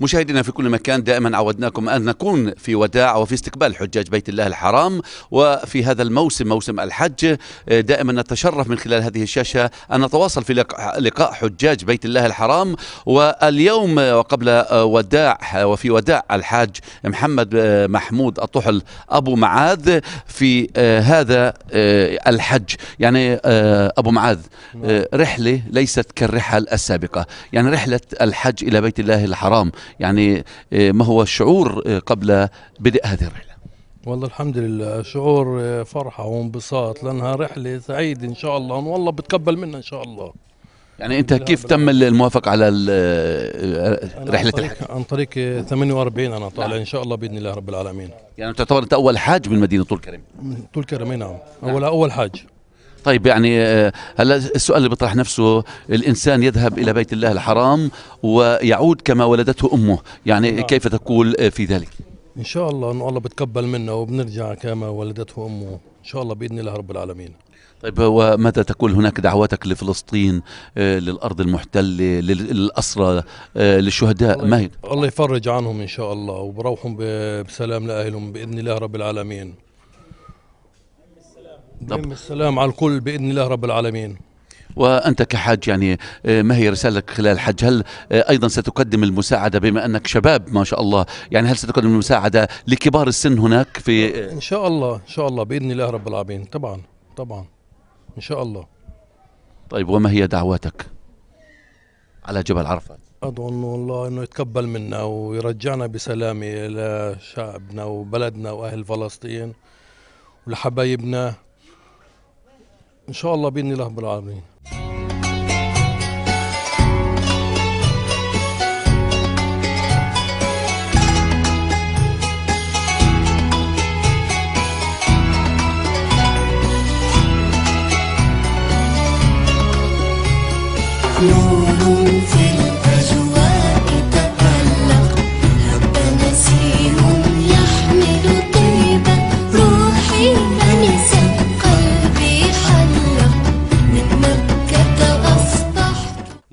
مشاهدينا في كل مكان دائما عودناكم ان نكون في وداع وفي استقبال حجاج بيت الله الحرام وفي هذا الموسم موسم الحج دائما نتشرف من خلال هذه الشاشه ان نتواصل في لقاء حجاج بيت الله الحرام واليوم وقبل وداع وفي وداع الحاج محمد محمود الطحل ابو معاذ في هذا الحج يعني ابو معاذ رحله ليست كالرحل السابقه يعني رحله الحج الى بيت الله الحرام يعني آه، ما هو الشعور آه، قبل بدء هذه الرحلة والله الحمد لله شعور آه، فرحة وانبساط لأنها رحلة سعيدة إن شاء الله والله بتقبل منها إن شاء الله يعني انت كيف تم الموافقه على رحله الحج؟ عن طريق 48 انا طالع نعم. ان شاء الله باذن الله رب العالمين. يعني تعتبر انت اول حاج من مدينه طول كرم؟ طول كرم نعم. نعم. اول اول حاج. طيب يعني آه، هلا السؤال اللي بيطرح نفسه الانسان يذهب الى بيت الله الحرام ويعود كما ولدته امه يعني نعم. كيف تقول آه، في ذلك ان شاء الله ان الله بتقبل منا وبنرجع كما ولدته امه ان شاء الله باذن الله رب العالمين طيب ومتى تكون هناك دعواتك لفلسطين آه، للأرض المحتلة للأسرى للشهداء ما هي الله يفرج عنهم إن شاء الله وبروحهم بسلام لأهلهم بإذن الله رب العالمين نعم السلام على الكل باذن الله رب العالمين وانت كحاج يعني آه، ما هي رسالتك خلال الحج هل آه، ايضا ستقدم المساعده بما انك شباب ما شاء الله يعني هل ستقدم المساعده لكبار السن هناك في آه، ان شاء الله ان شاء الله باذن الله رب العالمين طبعا طبعا ان شاء الله طيب وما هي دعواتك على جبل عرفات أظن والله أنه يتقبل منا ويرجعنا بسلامة لشعبنا وبلدنا وأهل فلسطين ولحبايبنا ان شاء الله باذن الله رب العالمين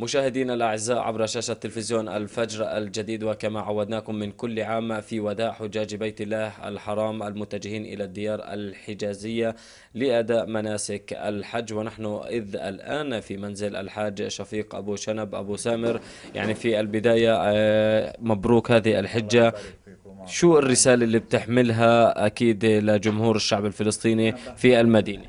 مشاهدينا الأعزاء عبر شاشة تلفزيون الفجر الجديد وكما عودناكم من كل عام في وداع حجاج بيت الله الحرام المتجهين إلى الديار الحجازية لأداء مناسك الحج ونحن إذ الآن في منزل الحاج شفيق أبو شنب أبو سامر يعني في البداية آه، مبروك هذه الحجة شو الرسالة اللي بتحملها أكيد لجمهور الشعب الفلسطيني في المدينة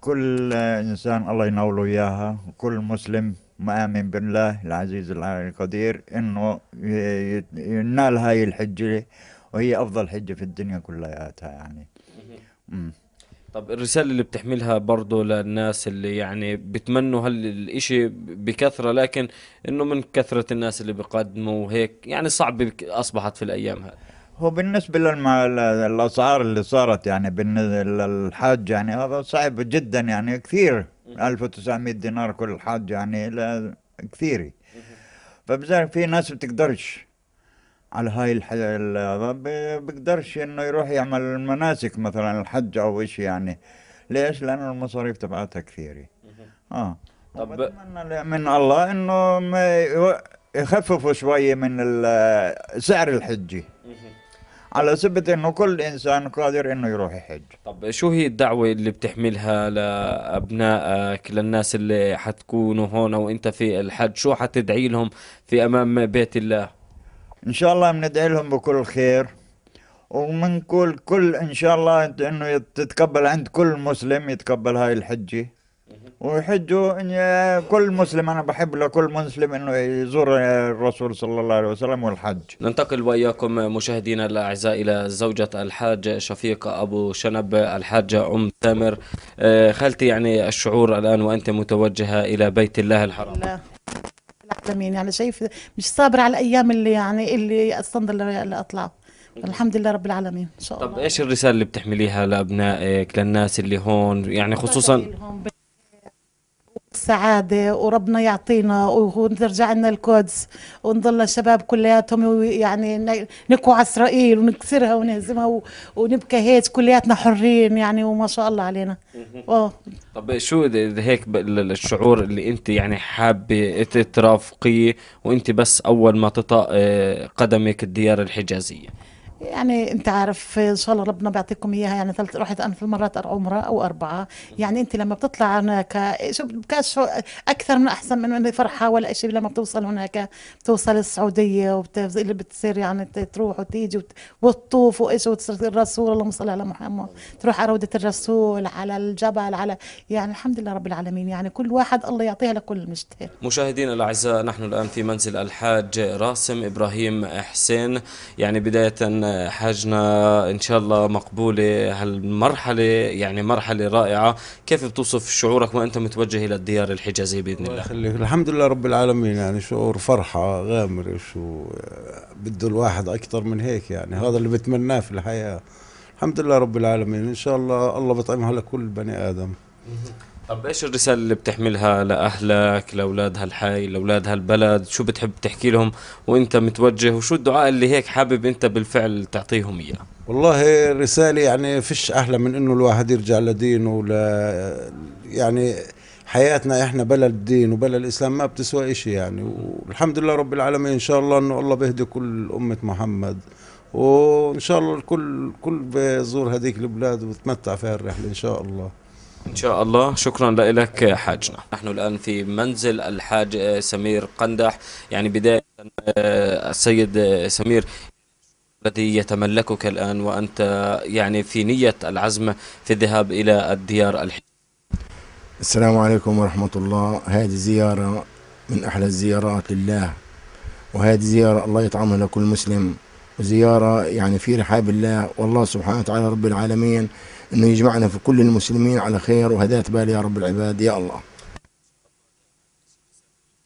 كل إنسان الله ينوله إياها وكل مسلم مآمن بالله العزيز القدير إنه ينال هاي الحجة وهي أفضل حجة في الدنيا كلياتها يعني مم. طب الرسالة اللي بتحملها برضه للناس اللي يعني بتمنوا هالشيء بكثرة لكن انه من كثرة الناس اللي بيقدموا وهيك يعني صعب اصبحت في الايام هذه هو بالنسبة للأسعار اللي صارت يعني بالنسبة للحاج يعني هذا صعب جدا يعني كثير 1900 دينار كل حد يعني لا كثيرة فبذلك في ناس بتقدرش على هاي الحياة بقدرش انه يروح يعمل المناسك مثلا الحج او اشي يعني ليش؟ لانه المصاريف تبعتها كثيرة اه طب بتمنى من الله انه يخففوا شوية من سعر الحجة على ثبت انه كل انسان قادر انه يروح يحج طب شو هي الدعوه اللي بتحملها لابنائك للناس اللي حتكونوا هون وانت في الحج شو حتدعي لهم في امام بيت الله ان شاء الله بندعي لهم بكل خير ومن كل كل ان شاء الله انه تتقبل عند كل مسلم يتقبل هاي الحجه ويحجوا إن كل مسلم أنا بحب لكل مسلم أنه يزور الرسول صلى الله عليه وسلم والحج ننتقل وإياكم مشاهدينا الأعزاء إلى زوجة الحاج شفيق أبو شنب الحاجة أم تامر آه، خالتي يعني الشعور الآن وأنت متوجهة إلى بيت الله الحرام العالمين يعني شايف مش صابر على الأيام اللي يعني اللي استنى اللي اطلع الحمد لله رب العالمين ان شاء الله طب ايش الرساله اللي بتحمليها لابنائك للناس اللي هون يعني خصوصا السعادة وربنا يعطينا ونرجع لنا القدس ونضل الشباب كلياتهم يعني نكوى على إسرائيل ونكسرها ونهزمها ونبكى هيك كلياتنا حرين يعني وما شاء الله علينا اه طب شو إذا هيك الشعور اللي أنت يعني حابة ترافقيه وأنت بس أول ما تطأ آه، قدمك الديار الحجازية يعني انت عارف ان شاء الله ربنا بيعطيكم اياها يعني ثلاث رحت انا في المرات عمره او اربعه يعني انت لما بتطلع هناك شو بكاش اكثر من احسن من فرحه ولا شيء لما بتوصل هناك بتوصل السعوديه اللي بتصير يعني تروح وتيجي وتطوف وايش وتصير الرسول اللهم صل على محمد تروح على روضه الرسول على الجبل على يعني الحمد لله رب العالمين يعني كل واحد الله يعطيها لكل المجتهد مشاهدينا الاعزاء نحن الان في منزل الحاج راسم ابراهيم حسين يعني بدايه حاجنا ان شاء الله مقبوله هالمرحله يعني مرحله رائعه كيف بتوصف شعورك وانت متوجه الى الديار الحجازيه باذن الله يخليك الحمد لله رب العالمين يعني شعور فرحه غامر شو بده الواحد اكثر من هيك يعني هذا اللي بتمناه في الحياه الحمد لله رب العالمين ان شاء الله الله بطعمها لكل بني ادم طب ايش الرساله اللي بتحملها لاهلك لاولاد هالحي لاولاد هالبلد شو بتحب تحكي لهم وانت متوجه وشو الدعاء اللي هيك حابب انت بالفعل تعطيهم اياه والله الرسالة يعني فيش أحلى من إنه الواحد يرجع لدينه ولا يعني حياتنا إحنا بلا الدين وبلا الإسلام ما بتسوى إشي يعني والحمد لله رب العالمين إن شاء الله إنه الله بيهدي كل أمة محمد وإن شاء الله الكل كل بيزور هذيك البلاد وبتمتع فيها الرحلة إن شاء الله إن شاء الله شكرا لك حاجنا نحن الآن في منزل الحاج سمير قندح يعني بداية آه، السيد سمير الذي يتملكك الآن وأنت يعني في نية العزم في الذهاب إلى الديار الحين السلام عليكم ورحمة الله هذه زيارة من أحلى الزيارات لله وهذه زيارة الله يطعمها لكل مسلم وزيارة يعني في رحاب الله والله سبحانه وتعالى رب العالمين أنه يجمعنا في كل المسلمين على خير وهداة بال يا رب العباد يا الله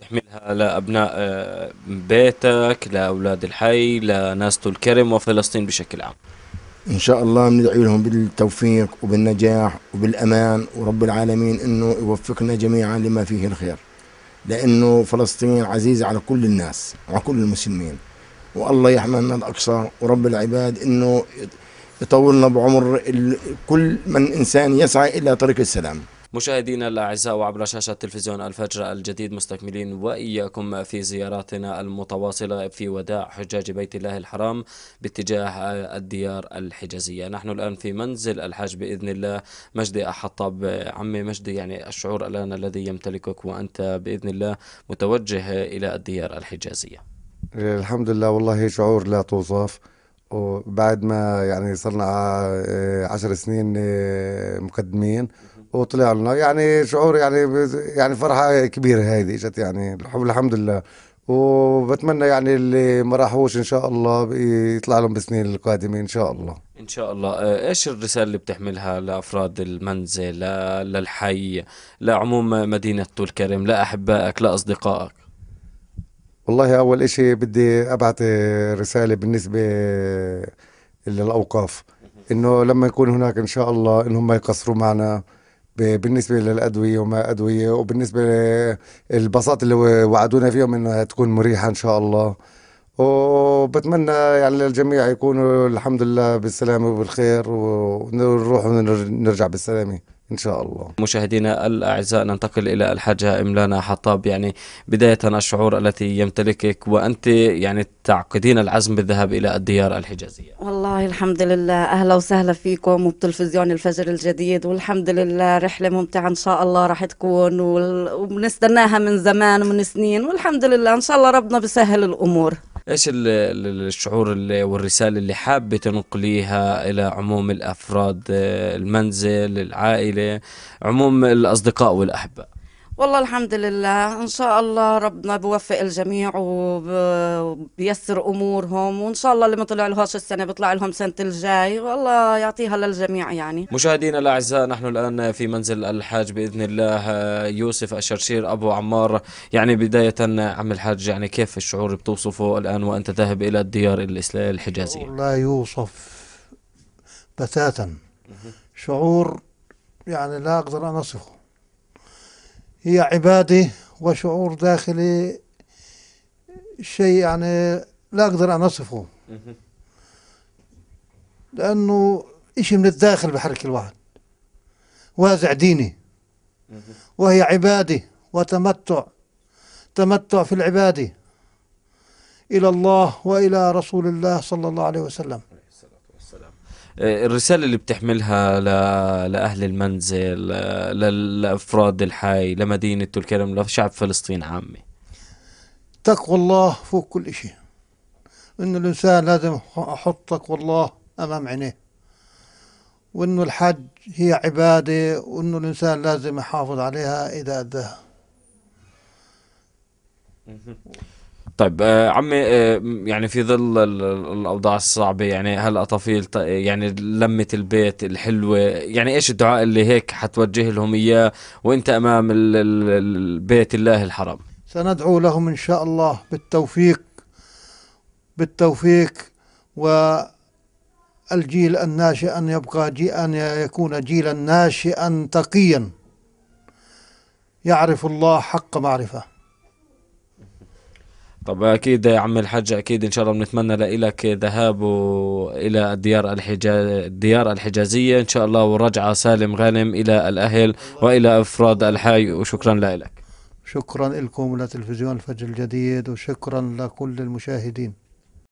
تحملها لأبناء آه، بيتك لأولاد الحي طول الكرم وفلسطين بشكل عام إن شاء الله ندعي لهم بالتوفيق وبالنجاح وبالأمان ورب العالمين أنه يوفقنا جميعا لما فيه الخير لأنه فلسطين عزيزة على كل الناس وعلى كل المسلمين والله يحملنا الأقصى ورب العباد أنه يطولنا بعمر كل من إنسان يسعى إلى طريق السلام مشاهدينا الأعزاء وعبر شاشة تلفزيون الفجر الجديد مستكملين وإياكم في زياراتنا المتواصلة في وداع حجاج بيت الله الحرام باتجاه الديار الحجازية نحن الآن في منزل الحاج بإذن الله مجدي أحطاب عمي مجدي يعني الشعور الآن الذي يمتلكك وأنت بإذن الله متوجه إلى الديار الحجازية الحمد لله والله شعور لا توصف وبعد ما يعني صرنا آه، عشر سنين آه، مقدمين وطلع لنا يعني شعور يعني يعني فرحه كبيره هيدي اجت يعني الحمد لله وبتمنى يعني اللي ما راحوش ان شاء الله يطلع لهم بالسنين القادمه ان شاء الله ان شاء الله آه، ايش الرساله اللي بتحملها لافراد المنزل للحي لعموم مدينه طول كرم لاحبائك لاصدقائك والله اول اشي بدي ابعت رساله بالنسبه للاوقاف انه لما يكون هناك ان شاء الله انهم ما يقصروا معنا بالنسبه للادويه وما ادويه وبالنسبه للباصات اللي وعدونا فيهم انها تكون مريحه ان شاء الله وبتمنى يعني للجميع يكونوا الحمد لله بالسلامه وبالخير ونروح ونرجع بالسلامه ان شاء الله مشاهدينا الاعزاء ننتقل الى الحاجه املانا حطاب يعني بدايه الشعور التي يمتلكك وانت يعني تعقدين العزم بالذهاب الى الديار الحجازيه والله الحمد لله اهلا وسهلا فيكم وبتلفزيون الفجر الجديد والحمد لله رحله ممتعه ان شاء الله راح تكون وبنستناها من زمان ومن سنين والحمد لله ان شاء الله ربنا بيسهل الامور ايش الشعور اللي والرساله اللي حابه تنقليها الى عموم الافراد آه، المنزل العائله عموم الاصدقاء والاحباء والله الحمد لله ان شاء الله ربنا بوفق الجميع وبيسر امورهم وان شاء الله اللي ما طلع لهاش السنه بيطلع لهم سنه الجاي والله يعطيها للجميع يعني مشاهدينا الاعزاء نحن الان في منزل الحاج باذن الله آه، يوسف الشرشير ابو عمار يعني بدايه آه، عم الحاج يعني كيف الشعور بتوصفه الان وانت ذاهب الى الديار الاسلاميه الحجازيه لا يوصف بتاتا شعور يعني لا اقدر ان اصفه هي عبادة وشعور داخلي شيء يعني لا أقدر أن أصفه لأنه إشي من الداخل بحرك الواحد وازع ديني وهي عبادة وتمتع تمتع في العبادة إلى الله وإلى رسول الله صلى الله عليه وسلم آه، الرسالة اللي بتحملها لأهل المنزل آه، للأفراد الحي لمدينة الكرم لشعب فلسطين عامة تقوى الله فوق كل شيء إنه الإنسان لازم أحط تقوى الله أمام عينيه وإنه الحج هي عبادة وإنه الإنسان لازم يحافظ عليها إذا أداها طيب آه، عمي آه، يعني في ظل الاوضاع الصعبه يعني طفيل يعني لمه البيت الحلوه يعني ايش الدعاء اللي هيك حتوجه لهم اياه وانت امام البيت الله الحرام سندعو لهم ان شاء الله بالتوفيق بالتوفيق والجيل الناشئ ان يبقى جي ان يكون جيلا ناشئا تقيا يعرف الله حق معرفه طب اكيد يا عم الحاج اكيد ان شاء الله بنتمنى لك ذهاب الى الديار الحجاز الديار الحجازيه ان شاء الله ورجعه سالم غانم الى الاهل والى افراد الحي وشكرا لك شكرا لكم لتلفزيون الفجر الجديد وشكرا لكل المشاهدين